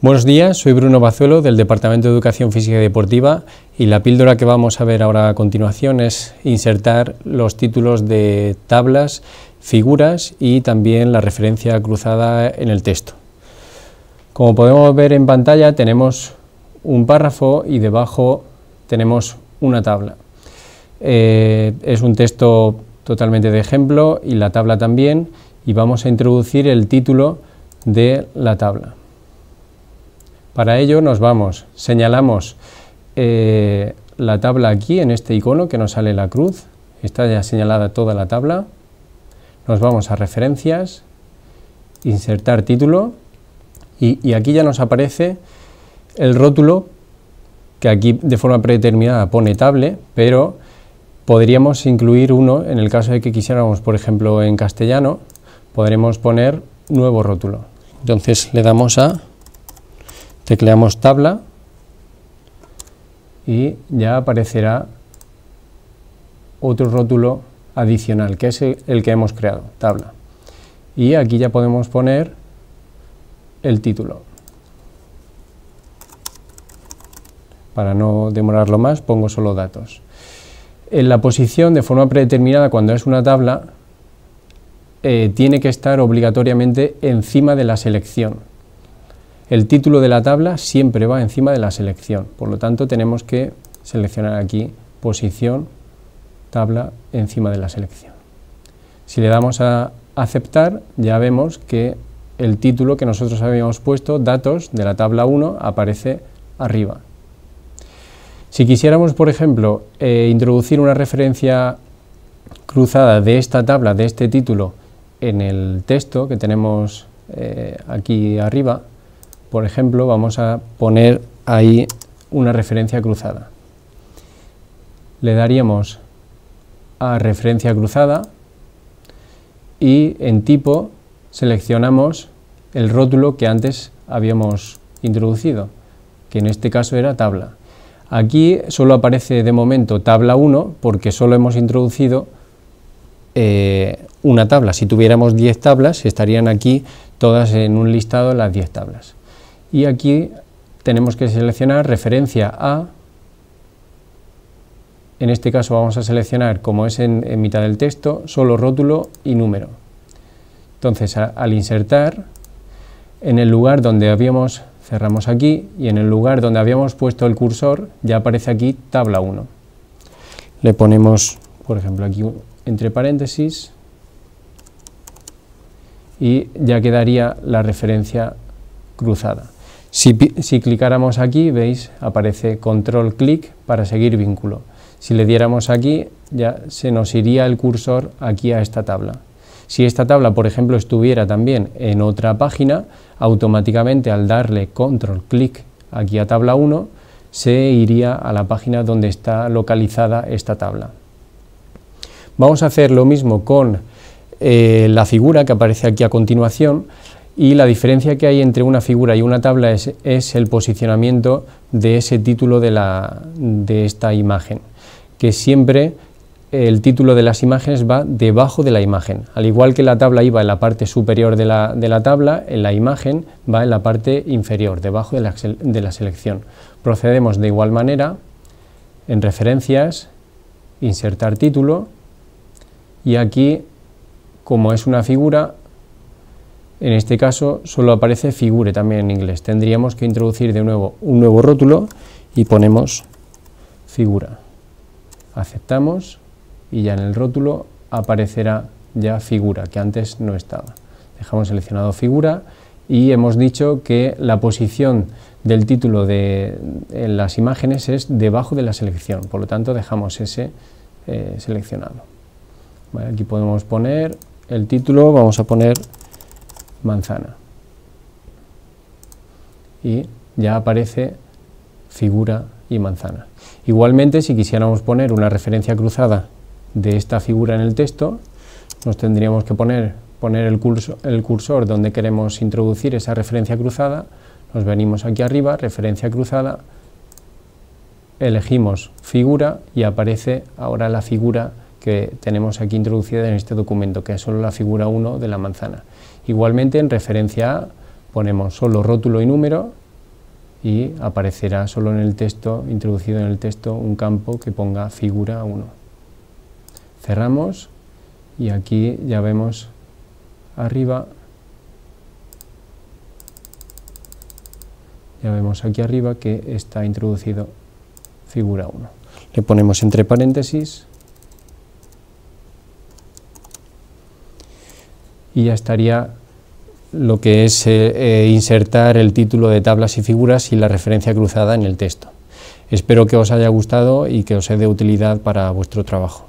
Buenos días, soy Bruno Bazuelo del Departamento de Educación Física y Deportiva y la píldora que vamos a ver ahora a continuación es insertar los títulos de tablas, figuras y también la referencia cruzada en el texto. Como podemos ver en pantalla tenemos un párrafo y debajo tenemos una tabla. Eh, es un texto totalmente de ejemplo y la tabla también y vamos a introducir el título de la tabla. Para ello nos vamos, señalamos eh, la tabla aquí, en este icono que nos sale la cruz, está ya señalada toda la tabla, nos vamos a referencias, insertar título, y, aquí ya nos aparece el rótulo que aquí de forma predeterminada pone table, pero podríamos incluir uno en el caso de que quisiéramos, por ejemplo, en castellano, podremos poner nuevo rótulo. Entonces le damos a Tecleamos tabla y ya aparecerá otro rótulo adicional, que es el, que hemos creado, tabla. Y aquí ya podemos poner el título. Para no demorarlo más, pongo solo datos. En la posición de forma predeterminada, cuando es una tabla, eh, tiene que estar obligatoriamente encima de la selección el título de la tabla siempre va encima de la selección, por lo tanto tenemos que seleccionar aquí posición, tabla encima de la selección. Si le damos a aceptar ya vemos que el título que nosotros habíamos puesto, datos de la tabla 1, aparece arriba. Si quisiéramos, por ejemplo, eh, introducir una referencia cruzada de esta tabla, de este título, en el texto que tenemos eh, aquí arriba, por ejemplo, vamos a poner ahí una referencia cruzada. Le daríamos a referencia cruzada y en tipo seleccionamos el rótulo que antes habíamos introducido, que en este caso era tabla. Aquí solo aparece de momento tabla 1 porque solo hemos introducido eh, una tabla. Si tuviéramos 10 tablas estarían aquí todas en un listado las 10 tablas y aquí tenemos que seleccionar referencia a, en este caso vamos a seleccionar, como es en, mitad del texto, solo rótulo y número. Entonces, al insertar, en el lugar donde habíamos, cerramos aquí, y en el lugar donde habíamos puesto el cursor, ya aparece aquí tabla 1. Le ponemos, por ejemplo, aquí entre paréntesis, y ya quedaría la referencia cruzada. Si, clicáramos aquí, veis, aparece control clic para seguir vínculo. Si le diéramos aquí, ya se nos iría el cursor aquí a esta tabla. Si esta tabla, por ejemplo, estuviera también en otra página, automáticamente al darle control clic aquí a tabla 1, se iría a la página donde está localizada esta tabla. Vamos a hacer lo mismo con eh, la figura que aparece aquí a continuación, y la diferencia que hay entre una figura y una tabla es, el posicionamiento de ese título de, esta imagen, que siempre el título de las imágenes va debajo de la imagen. Al igual que la tabla iba en la parte superior de la, tabla, en la imagen va en la parte inferior, debajo de la, selección. Procedemos de igual manera en referencias, insertar título y aquí, como es una figura, en este caso solo aparece figure también en inglés. Tendríamos que introducir de nuevo un nuevo rótulo y ponemos figura. Aceptamos y ya en el rótulo aparecerá ya figura, que antes no estaba. Dejamos seleccionado figura y hemos dicho que la posición del título de en las imágenes es debajo de la selección, por lo tanto dejamos ese eh, seleccionado. aquí podemos poner el título, vamos a poner manzana. Y ya aparece figura y manzana. Igualmente, si quisiéramos poner una referencia cruzada de esta figura en el texto, nos tendríamos que poner, poner el, curso, el cursor donde queremos introducir esa referencia cruzada, nos venimos aquí arriba, referencia cruzada, elegimos figura y aparece ahora la figura que tenemos aquí introducida en este documento, que es solo la figura 1 de la manzana. Igualmente, en referencia A, ponemos solo rótulo y número y aparecerá solo en el texto, introducido en el texto, un campo que ponga figura 1. Cerramos y aquí ya vemos arriba, ya vemos aquí arriba que está introducido figura 1. Le ponemos entre paréntesis y ya estaría lo que es eh, eh, insertar el título de tablas y figuras y la referencia cruzada en el texto. Espero que os haya gustado y que os sea de utilidad para vuestro trabajo.